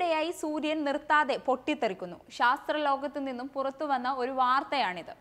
ഈയിടെയായി സൂര്യൻ നിർത്താതെ പൊട്ടിത്തെറിക്കുന്നു ശാസ്ത്രലോകത്തു നിന്നും പുറത്തു വന്ന ഒരു വാർത്തയാണിത്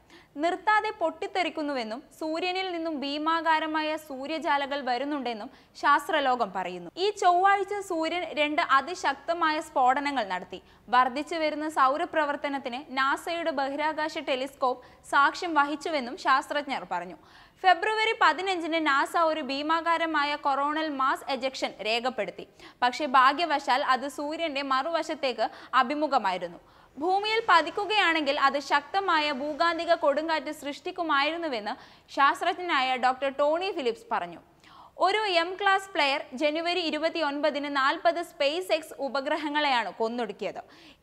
നിർത്താതെ പൊട്ടിത്തെറിക്കുന്നുവെന്നും സൂര്യനിൽ നിന്നും ഭീമാകാരമായ സൂര്യജാലകൾ വരുന്നുണ്ടെന്നും ശാസ്ത്രലോകം പറയുന്നു ഈ ചൊവ്വാഴ്ച സൂര്യൻ രണ്ട് അതിശക്തമായ സ്ഫോടനങ്ങൾ നടത്തി വർദ്ധിച്ചു വരുന്ന സൗരപ്രവർത്തനത്തിന് നാസയുടെ ബഹിരാകാശ ടെലിസ്കോപ്പ് സാക്ഷ്യം വഹിച്ചുവെന്നും ശാസ്ത്രജ്ഞർ പറഞ്ഞു ഫെബ്രുവരി പതിനഞ്ചിന് നാസ ഒരു ഭീമാകാരമായ കൊറോണൽ മാസ് എജക്ഷൻ രേഖപ്പെടുത്തി പക്ഷേ ഭാഗ്യവശാൽ അത് സൂര്യന്റെ മറുവശത്തേക്ക് അഭിമുഖമായിരുന്നു ഭൂമിയിൽ പതിക്കുകയാണെങ്കിൽ അത് ശക്തമായ ഭൂകാന്തിക കൊടുങ്കാറ്റ് സൃഷ്ടിക്കുമായിരുന്നുവെന്ന് ശാസ്ത്രജ്ഞനായ ഡോക്ടർ ടോണി ഫിലിപ്സ് പറഞ്ഞു ഒരു എം ക്ലാസ് പ്ലെയർ ജനുവരി ഇരുപത്തിയൊൻപതിന് നാൽപ്പത് സ്പേസ് എക്സ് ഉപഗ്രഹങ്ങളെയാണ് കൊന്നൊടുക്കിയത്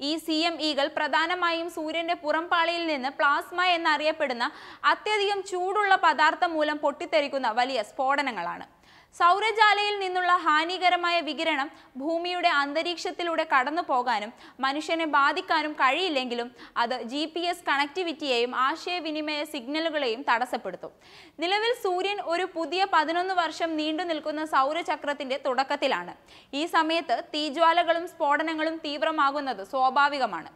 ഈ സി എം ഇകൾ പ്രധാനമായും സൂര്യന്റെ പുറംപാളിയിൽ നിന്ന് പ്ലാസ്മ എന്നറിയപ്പെടുന്ന അത്യധികം ചൂടുള്ള പദാർത്ഥം മൂലം പൊട്ടിത്തെറിക്കുന്ന വലിയ സ്ഫോടനങ്ങളാണ് സൗരജാലയിൽ നിന്നുള്ള ഹാനികരമായ വികിരണം ഭൂമിയുടെ അന്തരീക്ഷത്തിലൂടെ കടന്നു പോകാനും മനുഷ്യനെ ബാധിക്കാനും കഴിയില്ലെങ്കിലും അത് ജി പി എസ് കണക്ടിവിറ്റിയെയും ആശയവിനിമയ സിഗ്നലുകളെയും തടസ്സപ്പെടുത്തും നിലവിൽ സൂര്യൻ ഒരു പുതിയ പതിനൊന്ന് വർഷം നീണ്ടു നിൽക്കുന്ന സൗരചക്രത്തിന്റെ തുടക്കത്തിലാണ് ഈ സമയത്ത് തീജ്വാലകളും സ്ഫോടനങ്ങളും തീവ്രമാകുന്നത് സ്വാഭാവികമാണ്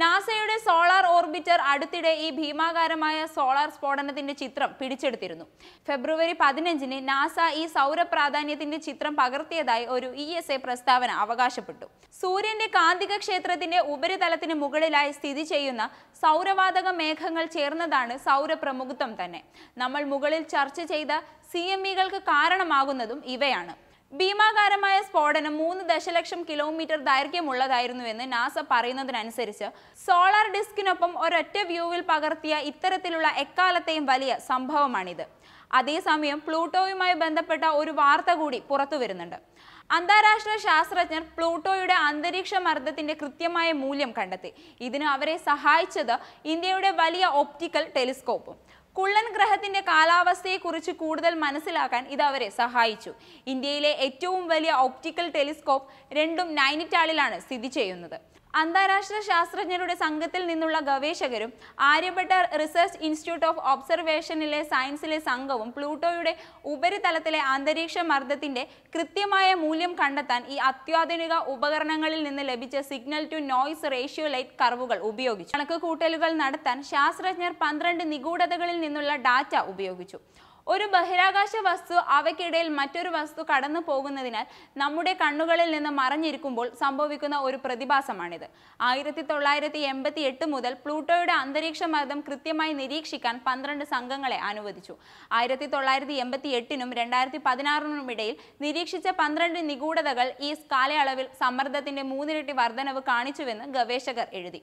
നാസയുടെ സോളാർ ഓർബിറ്റർ അടുത്തിടെ ഈ ഭീമാകാരമായ സോളാർ സ്ഫോടനത്തിന്റെ ചിത്രം പിടിച്ചെടുത്തിരുന്നു ഫെബ്രുവരി പതിനഞ്ചിന് നാസ ഈ സൗര പ്രാധാന്യത്തിന്റെ ചിത്രം പകർത്തിയതായി ഒരു ഇ എസ് എ പ്രസ്താവന അവകാശപ്പെട്ടു സൂര്യന്റെ കാന്തിക ക്ഷേത്രത്തിന്റെ ഉപരിതലത്തിന് മുകളിലായി സ്ഥിതി ചെയ്യുന്ന സൗരവാതക മേഘങ്ങൾ ചേർന്നതാണ് സൗരപ്രമുഖത്വം തന്നെ നമ്മൾ മുകളിൽ ചർച്ച ചെയ്ത സി എം ഇകൾക്ക് കാരണമാകുന്നതും ഇവയാണ് ഭീമാകാരമായ സ്ഫോടനം മൂന്ന് ദശലക്ഷം കിലോമീറ്റർ എന്ന് നാസ പറയുന്നതിനനുസരിച്ച് സോളാർ ഡിസ്കിനൊപ്പം ഒരൊറ്റ വ്യൂവിൽ പകർത്തിയ ഇത്തരത്തിലുള്ള എക്കാലത്തെയും വലിയ സംഭവമാണിത് അതേസമയം പ്ലൂട്ടോയുമായി ബന്ധപ്പെട്ട ഒരു വാർത്ത കൂടി പുറത്തു വരുന്നുണ്ട് അന്താരാഷ്ട്ര ശാസ്ത്രജ്ഞർ പ്ലൂട്ടോയുടെ അന്തരീക്ഷ മർദ്ദത്തിന്റെ കൃത്യമായ മൂല്യം കണ്ടെത്തി ഇതിന് അവരെ സഹായിച്ചത് ഇന്ത്യയുടെ വലിയ ഒപ്റ്റിക്കൽ ടെലിസ്കോപ്പും കുള്ളൻ ഗ്രഹത്തിന്റെ കാലാവസ്ഥയെക്കുറിച്ച് കൂടുതൽ മനസ്സിലാക്കാൻ ഇത് അവരെ സഹായിച്ചു ഇന്ത്യയിലെ ഏറ്റവും വലിയ ഒപ്റ്റിക്കൽ ടെലിസ്കോപ്പ് രണ്ടും നൈനിറ്റാളിലാണ് സ്ഥിതി ചെയ്യുന്നത് അന്താരാഷ്ട്ര ശാസ്ത്രജ്ഞരുടെ സംഘത്തിൽ നിന്നുള്ള ഗവേഷകരും ആര്യഭട്ട റിസർച്ച് ഇൻസ്റ്റിറ്റ്യൂട്ട് ഓഫ് ഒബ്സർവേഷനിലെ സയൻസിലെ സംഘവും പ്ലൂട്ടോയുടെ ഉപരിതലത്തിലെ അന്തരീക്ഷ മർദ്ദത്തിന്റെ കൃത്യമായ മൂല്യം കണ്ടെത്താൻ ഈ അത്യാധുനിക ഉപകരണങ്ങളിൽ നിന്ന് ലഭിച്ച signal to noise ratio light കർവുകൾ ഉപയോഗിച്ചു കണക്ക് കൂട്ടലുകൾ നടത്താൻ ശാസ്ത്രജ്ഞർ പന്ത്രണ്ട് നിഗൂഢതകളിൽ നിന്നുള്ള ഡാറ്റ ഉപയോഗിച്ചു ഒരു ബഹിരാകാശ വസ്തു അവയ്ക്കിടയിൽ മറ്റൊരു വസ്തു കടന്നു പോകുന്നതിനാൽ നമ്മുടെ കണ്ണുകളിൽ നിന്ന് മറഞ്ഞിരിക്കുമ്പോൾ സംഭവിക്കുന്ന ഒരു പ്രതിഭാസമാണിത് ആയിരത്തി തൊള്ളായിരത്തി എൺപത്തി എട്ട് മുതൽ പ്ലൂട്ടോയുടെ അന്തരീക്ഷ മർദ്ദം കൃത്യമായി നിരീക്ഷിക്കാൻ പന്ത്രണ്ട് സംഘങ്ങളെ അനുവദിച്ചു ആയിരത്തി തൊള്ളായിരത്തി എൺപത്തി എട്ടിനും രണ്ടായിരത്തി പതിനാറിനും ഇടയിൽ നിരീക്ഷിച്ച പന്ത്രണ്ട് നിഗൂഢതകൾ ഈ കാലയളവിൽ സമ്മർദ്ദത്തിന്റെ മൂന്നിരട്ടി വർധനവ് കാണിച്ചുവെന്ന് ഗവേഷകർ എഴുതി